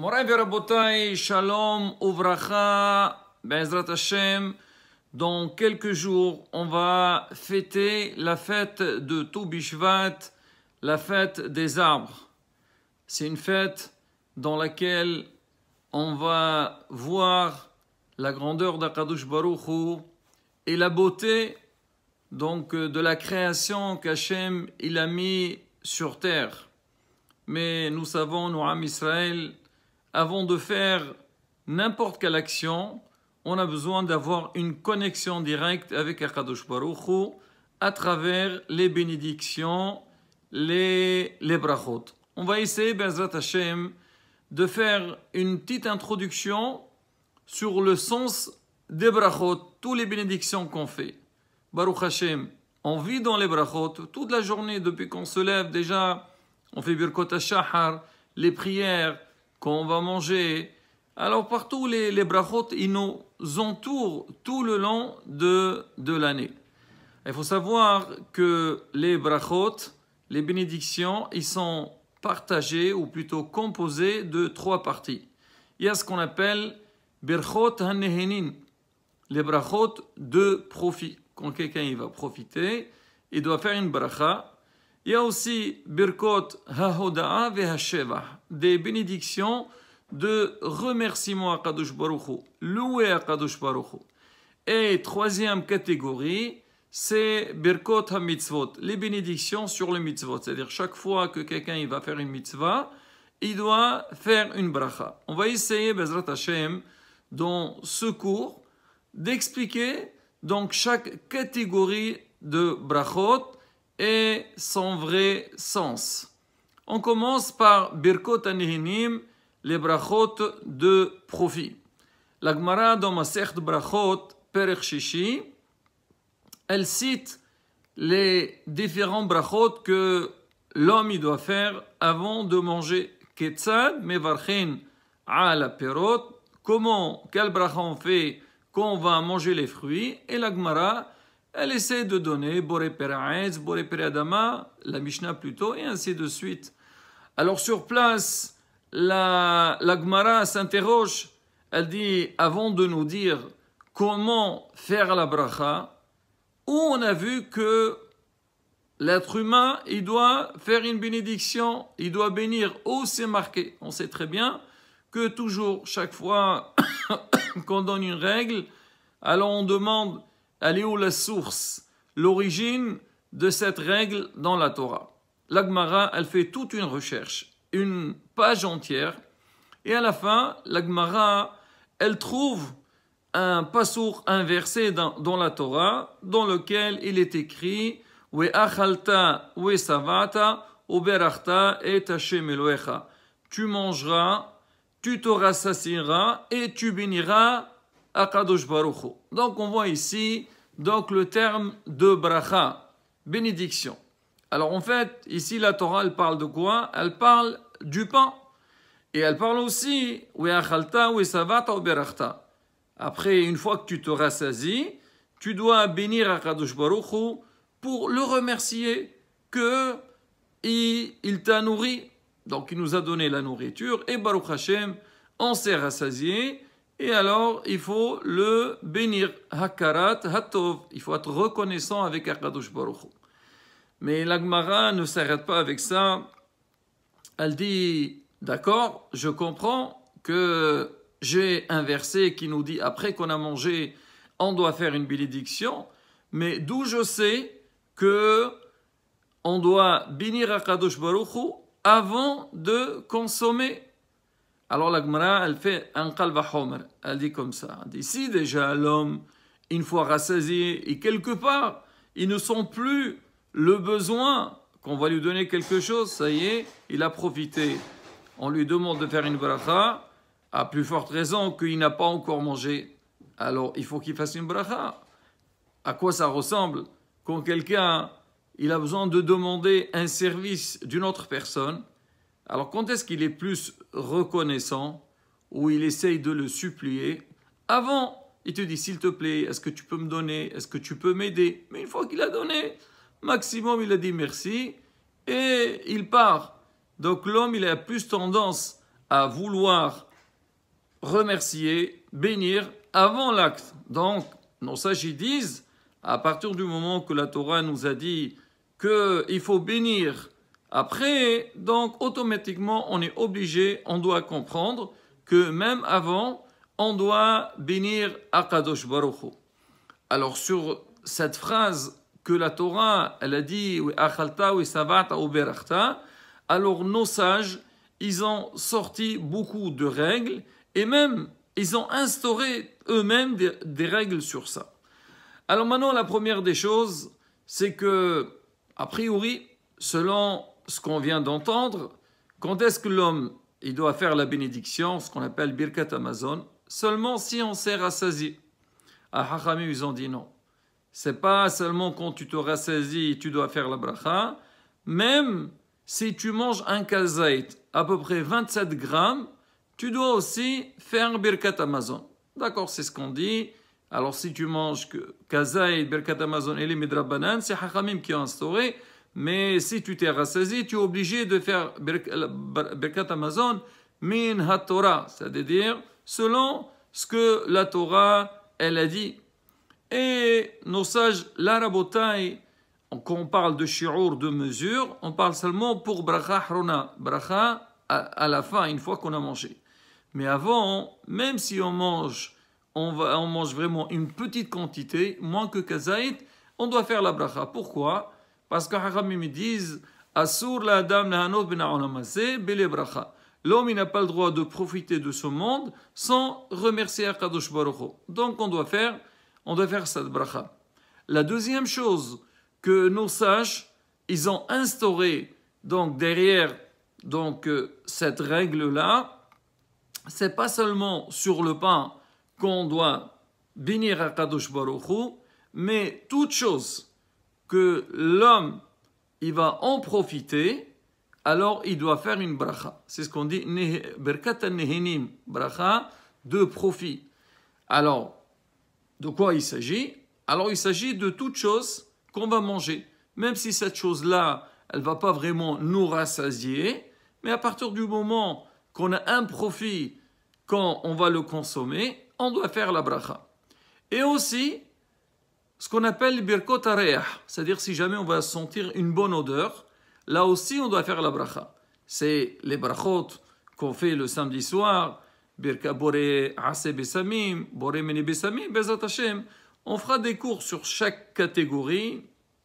Shalom, Uvracha, Bezrat Hashem. Dans quelques jours, on va fêter la fête de Toubishvat, la fête des arbres. C'est une fête dans laquelle on va voir la grandeur d'Akadush Baruch et la beauté donc de la création qu'Hachem a mis sur terre. Mais nous savons, nous, amis Israël, avant de faire n'importe quelle action, on a besoin d'avoir une connexion directe avec Akadosh Baruch à travers les bénédictions, les, les brachot. On va essayer, Bezrat Hashem, de faire une petite introduction sur le sens des brachot, toutes les bénédictions qu'on fait. Baruch Hashem, on vit dans les brachot toute la journée depuis qu'on se lève déjà, on fait Birkot HaShahar, les prières, quand on va manger. Alors partout, les, brachot, ils nous entourent tout le long de, l'année. Il faut savoir que les brachot, les bénédictions, ils sont partagés ou plutôt composés de trois parties. Il y a ce qu'on appelle berchot hannehenin », les brachot de profit. Quand quelqu'un va profiter, il doit faire une bracha il y a aussi Birkot Hahoda'a Vehasheva, des bénédictions de remerciement à Kadosh Baruch loué à Kadosh Baruch Et troisième catégorie, c'est Birkot HaMitzvot, les bénédictions sur le mitzvot. C'est-à-dire chaque fois que quelqu'un va faire une mitzvah, il doit faire une bracha. On va essayer, Bezrat Hashem, dans ce cours, d'expliquer donc chaque catégorie de brachot et son vrai sens. On commence par Birkot Anihinim, les brachot de profit. La Gemara dans Masech Brachot Perech elle cite les différents brachot que l'homme doit faire avant de manger. Ketzad mevarchin la perot. Comment, quel brachon fait quand on va manger les fruits Et la Gemara elle essaie de donner Boré Peraetz, la Mishnah plutôt, et ainsi de suite. Alors sur place, la, la s'interroge, elle dit, avant de nous dire comment faire la bracha, où on a vu que l'être humain, il doit faire une bénédiction, il doit bénir, où oh, c'est marqué. On sait très bien que toujours, chaque fois qu'on donne une règle, alors on demande elle est où la source, l'origine de cette règle dans la Torah L'Agmara, elle fait toute une recherche, une page entière, et à la fin, l'Agmara, elle trouve un passour, inversé dans, la Torah, dans lequel il est écrit achalta, ou savata, et Tu mangeras, tu te et tu béniras donc on voit ici donc le terme de bracha, bénédiction. Alors en fait, ici la Torah elle parle de quoi Elle parle du pain. Et elle parle aussi Après, une fois que tu te rassasies, tu dois bénir Akadosh baruch pour le remercier que il, t'a nourri. Donc il nous a donné la nourriture et Baruch Hashem, on s'est rassasié et alors, il faut le bénir. Hakarat hatov. Il faut être reconnaissant avec Akadosh Baruch. Mais l'Agmara ne s'arrête pas avec ça. Elle dit D'accord, je comprends que j'ai un verset qui nous dit après qu'on a mangé, on doit faire une bénédiction. Mais d'où je sais que on doit bénir Akadosh Baruch avant de consommer alors la Gemara, elle fait un Homer. Elle dit comme ça. D'ici déjà l'homme, une fois rassasié, et quelque part, il ne sent plus le besoin qu'on va lui donner quelque chose, ça y est, il a profité. On lui demande de faire une bracha, à plus forte raison qu'il n'a pas encore mangé. Alors il faut qu'il fasse une bracha. À quoi ça ressemble Quand quelqu'un, il a besoin de demander un service d'une autre personne, alors quand est-ce qu'il est plus reconnaissant ou il essaye de le supplier Avant, il te dit s'il te plaît, est-ce que tu peux me donner Est-ce que tu peux m'aider Mais une fois qu'il a donné, maximum il a dit merci et il part. Donc l'homme, il a plus tendance à vouloir remercier, bénir avant l'acte. Donc, nos sages disent, à partir du moment que la Torah nous a dit qu'il faut bénir, après, donc automatiquement, on est obligé, on doit comprendre que même avant, on doit bénir Akadosh Baruch Alors sur cette phrase que la Torah, elle a dit, alors nos sages, ils ont sorti beaucoup de règles et même ils ont instauré eux-mêmes des, règles sur ça. Alors maintenant, la première des choses, c'est que, a priori, selon ce qu'on vient d'entendre, quand est-ce que l'homme il doit faire la bénédiction, ce qu'on appelle Birkat Amazon, seulement si on s'est rassasié. À hachamim, ils ont dit non. C'est pas seulement quand tu te rassasies, tu dois faire la bracha. Même si tu manges un kazaït, à peu près 27 grammes, tu dois aussi faire Birkat Amazon. D'accord, c'est ce qu'on dit. Alors si tu manges kazaït, Birkat Amazon et les midrabanan, c'est Hachamim qui a instauré. Mais si tu t'es rassasié, tu es obligé de faire berkat Amazon min ha-Torah, c'est-à-dire selon ce que la Torah, elle a dit. Et nos sages, rabotai, quand on parle de shi'ur, de mesure, on parle seulement pour bracha hrona, bracha à, la fin, une fois qu'on a mangé. Mais avant, même si on mange, on, on mange vraiment une petite quantité, moins que kazaït, on doit faire la bracha. Pourquoi parce que me disent Assour la ben L'homme n'a pas le droit de profiter de ce monde sans remercier Akadosh Baruch Donc on doit faire, on doit faire cette bracha. La deuxième chose que nos sages, ils ont instauré donc derrière donc euh, cette règle là, c'est pas seulement sur le pain qu'on doit bénir Akadosh Baruch mais toute chose que l'homme, il va en profiter, alors il doit faire une bracha. C'est ce qu'on dit, bracha de profit. Alors, de quoi il s'agit Alors, il s'agit de toute chose qu'on va manger. Même si cette chose-là, elle va pas vraiment nous rassasier, mais à partir du moment qu'on a un profit quand on va le consommer, on doit faire la bracha. Et aussi, ce qu'on appelle birkot c'est-à-dire si jamais on va sentir une bonne odeur, là aussi on doit faire la bracha. C'est les brachot qu'on fait le samedi soir, birka bore ase besamim, bore meni besamim, On fera des cours sur chaque catégorie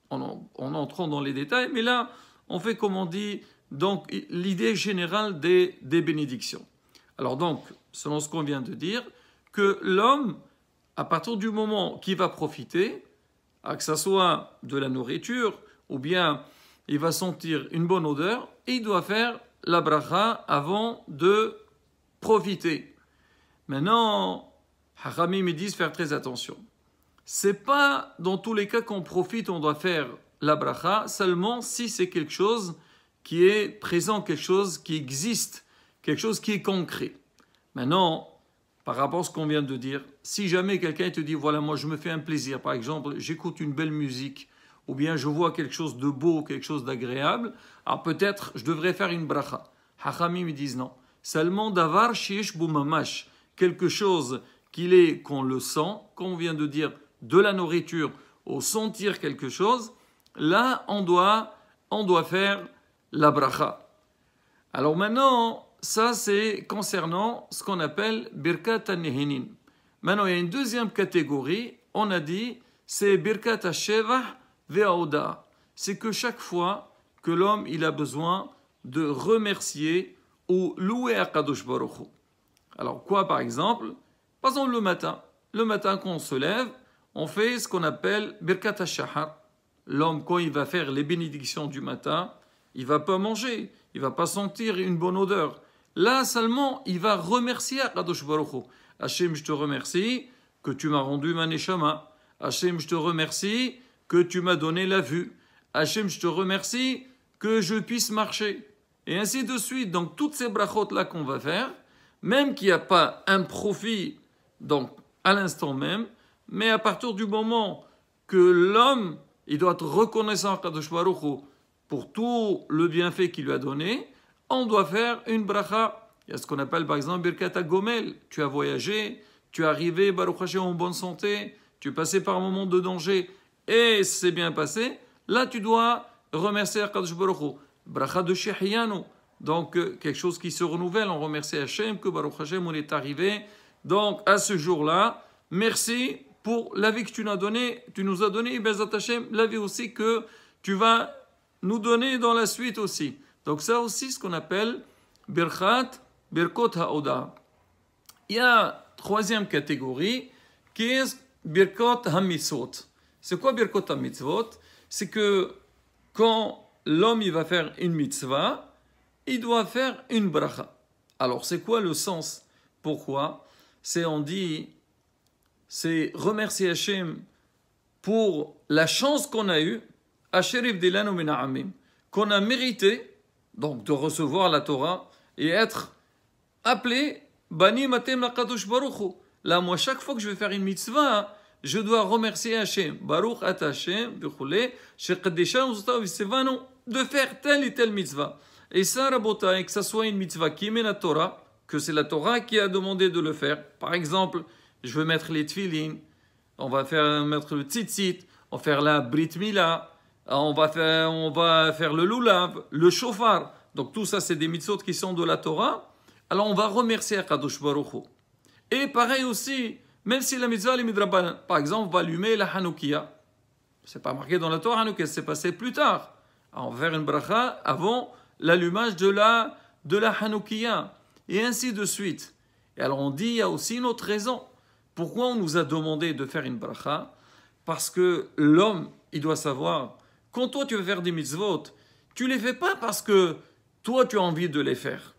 en, entrant dans les détails, mais là on fait comme on dit, donc l'idée générale des bénédictions. Alors donc, selon ce qu'on vient de dire, que l'homme à partir du moment qu'il va profiter, que ce soit de la nourriture ou bien il va sentir une bonne odeur, il doit faire la bracha avant de profiter. Maintenant, Harami me disent faire très attention. C'est pas dans tous les cas qu'on profite, on doit faire la bracha, seulement si c'est quelque chose qui est présent, quelque chose qui existe, quelque chose qui est concret. Maintenant, par rapport à ce qu'on vient de dire, si jamais quelqu'un te dit, voilà, moi je me fais un plaisir, par exemple, j'écoute une belle musique, ou bien je vois quelque chose de beau, quelque chose d'agréable, alors ah, peut-être je devrais faire une bracha. Hachami me disent non. Seulement davar shish quelque chose qu'il est, qu'on le sent, qu'on vient de dire de la nourriture, au sentir quelque chose, là on doit, on doit faire la bracha. Alors maintenant, ça c'est concernant ce qu'on appelle Birkat Nehinin. Maintenant, il y a une deuxième catégorie, on a dit, c'est Birkat al-Sheva ve'auda. C'est que chaque fois que l'homme il a besoin de remercier ou louer à Baruch Hu. Alors quoi par exemple Par exemple le matin. Le matin quand on se lève, on fait ce qu'on appelle Birkat ». L'homme quand il va faire les bénédictions du matin, il va pas manger, il va pas sentir une bonne odeur. Là seulement, il va remercier Kadosh Baruch Hachem, je te remercie que tu m'as rendu ma neshama. Hachem, je te remercie que tu m'as donné la vue. Hachem, je te remercie que je puisse marcher. Et ainsi de suite. Donc, toutes ces brachot-là qu'on va faire, même qu'il n'y a pas un profit donc, à l'instant même, mais à partir du moment que l'homme, il doit être reconnaissant à Kadosh Baruch pour tout le bienfait qu'il lui a donné, on doit faire une bracha. Il y a ce qu'on appelle par exemple Birkata Gomel. Tu as voyagé, tu es arrivé, Baruch Hashem, en bonne santé, tu es passé par un moment de danger et c'est bien passé. Là, tu dois remercier Akadosh Baruch Bracha de Shehiyanu. Donc, euh, quelque chose qui se renouvelle. On remercie HaShem que Baruch Hashem, on est arrivé. Donc, à ce jour-là, merci pour la que tu nous as donné. Tu nous as donné, Bezat Hashem, la vie aussi que tu vas nous donner dans la suite aussi. Donc ça aussi, ce qu'on appelle Birchat, Birkot Haoda. Il y a une troisième catégorie qui est Birkot Hamitzvot. C'est quoi Birkot Hamitzvot C'est que quand l'homme il va faire une mitzvah, il doit faire une bracha. Alors c'est quoi le sens Pourquoi C'est on dit, c'est remercier Hachem pour la chance qu'on a eue, qu'on a mérité donc de recevoir la Torah et être appelé Bani Matem Là, moi, chaque fois que je vais faire une mitzvah, je dois remercier Hachem. Baruch at Hachem, oh, de faire telle et telle mitzvah. Et ça, Rabota, et que ça soit une mitzvah qui met la Torah, que c'est la Torah qui a demandé de le faire. Par exemple, je veux mettre les tefillin, on va faire mettre le tzitzit, on va faire la brit mila, ah, on va faire, le lulav, le shofar. Donc tout ça, c'est des mitzvot qui sont de la Torah. Alors on va remercier Kadosh Baruch Et pareil aussi, même si la mitzvah est midraban, Par exemple, va allumer la Hanoukia. C'est pas marqué dans la Torah Hanoukia, c'est passé plus tard. on va faire une bracha avant l'allumage de la, de la Hanoukia. Et ainsi de suite. Et alors on dit, il y a aussi une autre raison. Pourquoi on nous a demandé de faire une bracha Parce que l'homme, il doit savoir quand toi tu veux faire des mitzvot, tu les fais pas parce que toi tu as envie de les faire.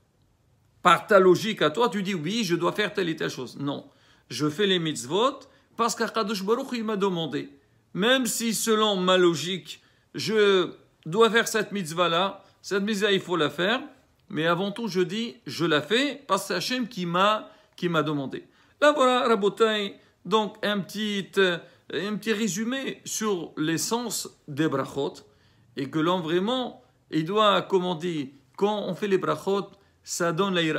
Par ta logique à toi, tu dis oui, je dois faire telle et telle chose. Non, je fais les mitzvot parce qu'Akadosh Baruch il m'a demandé. Même si selon ma logique, je dois faire cette mitzvah là, cette mitzvah il faut la faire, mais avant tout je dis je la fais parce que c'est Hachem qui m'a qui m'a demandé. Là voilà Rabotai, donc un petit euh, un petit résumé sur l'essence des brachot et que l'homme vraiment, il doit, comme on dit, quand on fait les brachot, ça donne l'Aïr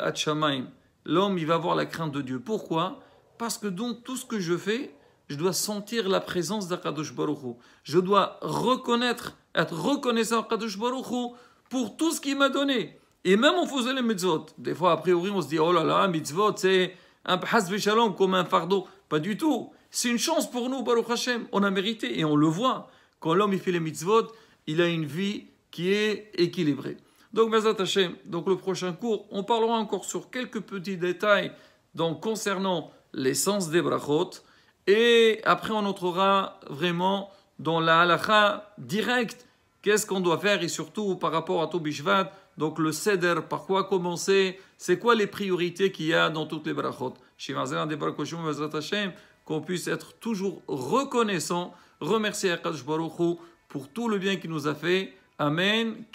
L'homme, il va avoir la crainte de Dieu. Pourquoi Parce que donc tout ce que je fais, je dois sentir la présence d'Akadosh Baruch Je dois reconnaître, être reconnaissant d'Akadosh Baruch pour tout ce qu'il m'a donné. Et même on faisait les mitzvot. Des fois, a priori, on se dit, oh là là, mitzvot, c'est un shalom comme un fardeau. Pas du tout. C'est une chance pour nous, Baruch Hashem. On a mérité et on le voit. Quand l'homme il fait les mitzvot, il a une vie qui est équilibrée. Donc, Bezat donc le prochain cours, on parlera encore sur quelques petits détails donc, concernant l'essence des brachot. Et après, on entrera vraiment dans la halakha directe. Qu'est-ce qu'on doit faire et surtout par rapport à bishvat, donc le seder, par quoi commencer, c'est quoi les priorités qu'il y a dans toutes les brachot qu'on puisse être toujours reconnaissant, remercier à Baruch pour tout le bien qu'il nous a fait. Amen.